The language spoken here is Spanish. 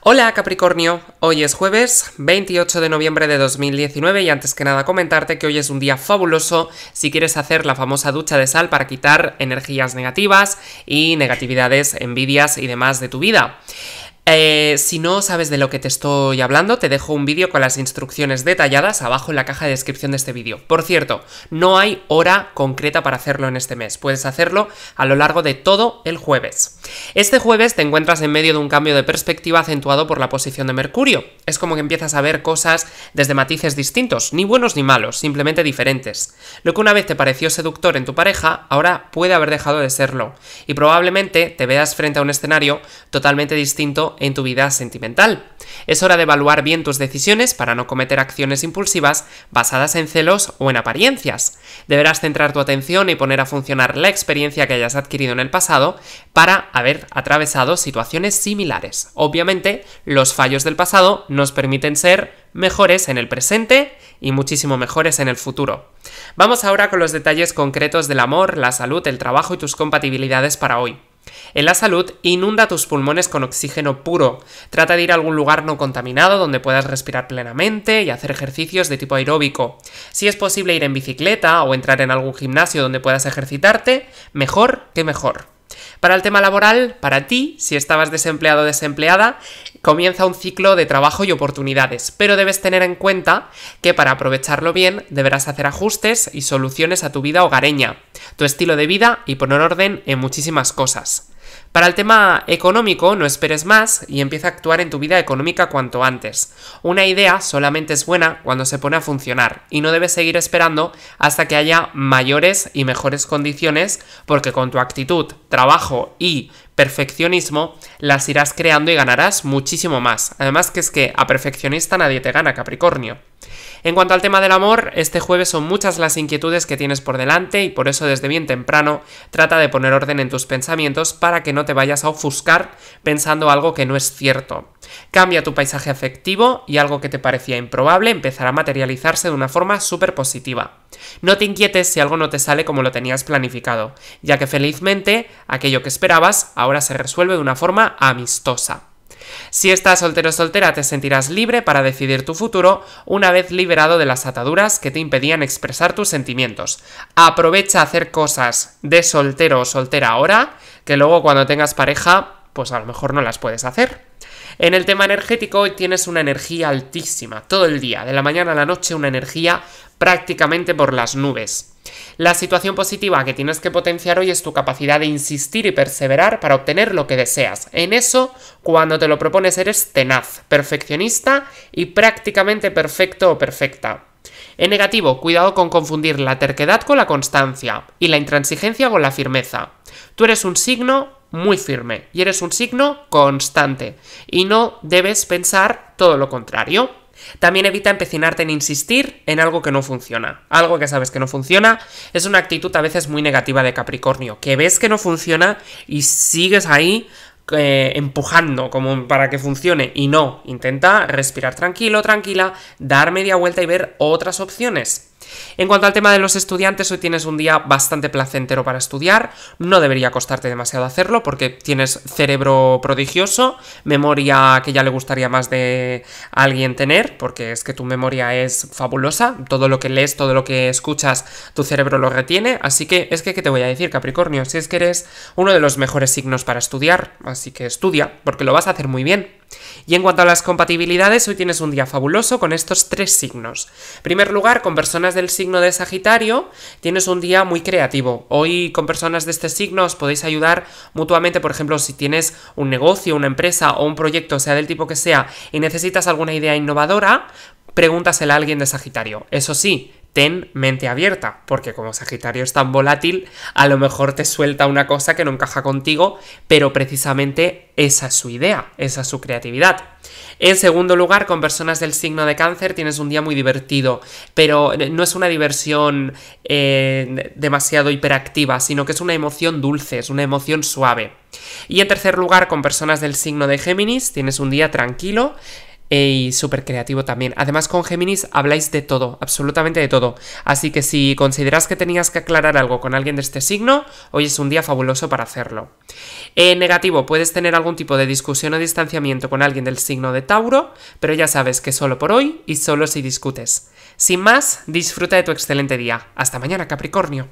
Hola Capricornio, hoy es jueves 28 de noviembre de 2019 y antes que nada comentarte que hoy es un día fabuloso si quieres hacer la famosa ducha de sal para quitar energías negativas y negatividades, envidias y demás de tu vida. Eh, si no sabes de lo que te estoy hablando, te dejo un vídeo con las instrucciones detalladas abajo en la caja de descripción de este vídeo. Por cierto, no hay hora concreta para hacerlo en este mes, puedes hacerlo a lo largo de todo el jueves. Este jueves te encuentras en medio de un cambio de perspectiva acentuado por la posición de Mercurio. Es como que empiezas a ver cosas desde matices distintos, ni buenos ni malos, simplemente diferentes. Lo que una vez te pareció seductor en tu pareja, ahora puede haber dejado de serlo, y probablemente te veas frente a un escenario totalmente distinto en tu vida sentimental. Es hora de evaluar bien tus decisiones para no cometer acciones impulsivas basadas en celos o en apariencias. Deberás centrar tu atención y poner a funcionar la experiencia que hayas adquirido en el pasado para haber atravesado situaciones similares. Obviamente, los fallos del pasado nos permiten ser mejores en el presente y muchísimo mejores en el futuro. Vamos ahora con los detalles concretos del amor, la salud, el trabajo y tus compatibilidades para hoy. En la salud, inunda tus pulmones con oxígeno puro. Trata de ir a algún lugar no contaminado donde puedas respirar plenamente y hacer ejercicios de tipo aeróbico. Si es posible ir en bicicleta o entrar en algún gimnasio donde puedas ejercitarte, mejor que mejor. Para el tema laboral, para ti, si estabas desempleado o desempleada, comienza un ciclo de trabajo y oportunidades, pero debes tener en cuenta que para aprovecharlo bien deberás hacer ajustes y soluciones a tu vida hogareña, tu estilo de vida y poner orden en muchísimas cosas. Para el tema económico, no esperes más y empieza a actuar en tu vida económica cuanto antes. Una idea solamente es buena cuando se pone a funcionar y no debes seguir esperando hasta que haya mayores y mejores condiciones porque con tu actitud, trabajo y perfeccionismo las irás creando y ganarás muchísimo más. Además que es que a perfeccionista nadie te gana, Capricornio. En cuanto al tema del amor, este jueves son muchas las inquietudes que tienes por delante y por eso desde bien temprano trata de poner orden en tus pensamientos para que no te vayas a ofuscar pensando algo que no es cierto. Cambia tu paisaje afectivo y algo que te parecía improbable empezará a materializarse de una forma súper positiva. No te inquietes si algo no te sale como lo tenías planificado, ya que felizmente aquello que esperabas ahora se resuelve de una forma amistosa. Si estás soltero o soltera, te sentirás libre para decidir tu futuro una vez liberado de las ataduras que te impedían expresar tus sentimientos. Aprovecha hacer cosas de soltero o soltera ahora, que luego cuando tengas pareja, pues a lo mejor no las puedes hacer. En el tema energético tienes una energía altísima, todo el día, de la mañana a la noche una energía prácticamente por las nubes. La situación positiva que tienes que potenciar hoy es tu capacidad de insistir y perseverar para obtener lo que deseas. En eso, cuando te lo propones, eres tenaz, perfeccionista y prácticamente perfecto o perfecta. En negativo, cuidado con confundir la terquedad con la constancia y la intransigencia con la firmeza. Tú eres un signo muy firme y eres un signo constante y no debes pensar todo lo contrario. También evita empecinarte en insistir en algo que no funciona. Algo que sabes que no funciona es una actitud a veces muy negativa de Capricornio, que ves que no funciona y sigues ahí eh, empujando como para que funcione y no, intenta respirar tranquilo, tranquila, dar media vuelta y ver otras opciones. En cuanto al tema de los estudiantes, hoy tienes un día bastante placentero para estudiar, no debería costarte demasiado hacerlo porque tienes cerebro prodigioso, memoria que ya le gustaría más de alguien tener, porque es que tu memoria es fabulosa, todo lo que lees, todo lo que escuchas, tu cerebro lo retiene, así que es que, ¿qué te voy a decir, Capricornio? Si es que eres uno de los mejores signos para estudiar, así que estudia, porque lo vas a hacer muy bien. Y en cuanto a las compatibilidades, hoy tienes un día fabuloso con estos tres signos. En primer lugar, con personas del signo de Sagitario, tienes un día muy creativo. Hoy con personas de este signo os podéis ayudar mutuamente, por ejemplo, si tienes un negocio, una empresa o un proyecto, sea del tipo que sea, y necesitas alguna idea innovadora, pregúntasela a alguien de Sagitario. Eso sí, ten mente abierta, porque como Sagitario es tan volátil, a lo mejor te suelta una cosa que no encaja contigo, pero precisamente esa es su idea, esa es su creatividad. En segundo lugar, con personas del signo de cáncer tienes un día muy divertido, pero no es una diversión eh, demasiado hiperactiva, sino que es una emoción dulce, es una emoción suave. Y en tercer lugar, con personas del signo de Géminis tienes un día tranquilo, y súper creativo también. Además con Géminis habláis de todo, absolutamente de todo. Así que si consideras que tenías que aclarar algo con alguien de este signo, hoy es un día fabuloso para hacerlo. En eh, negativo, puedes tener algún tipo de discusión o distanciamiento con alguien del signo de Tauro, pero ya sabes que solo por hoy y solo si discutes. Sin más, disfruta de tu excelente día. Hasta mañana, Capricornio.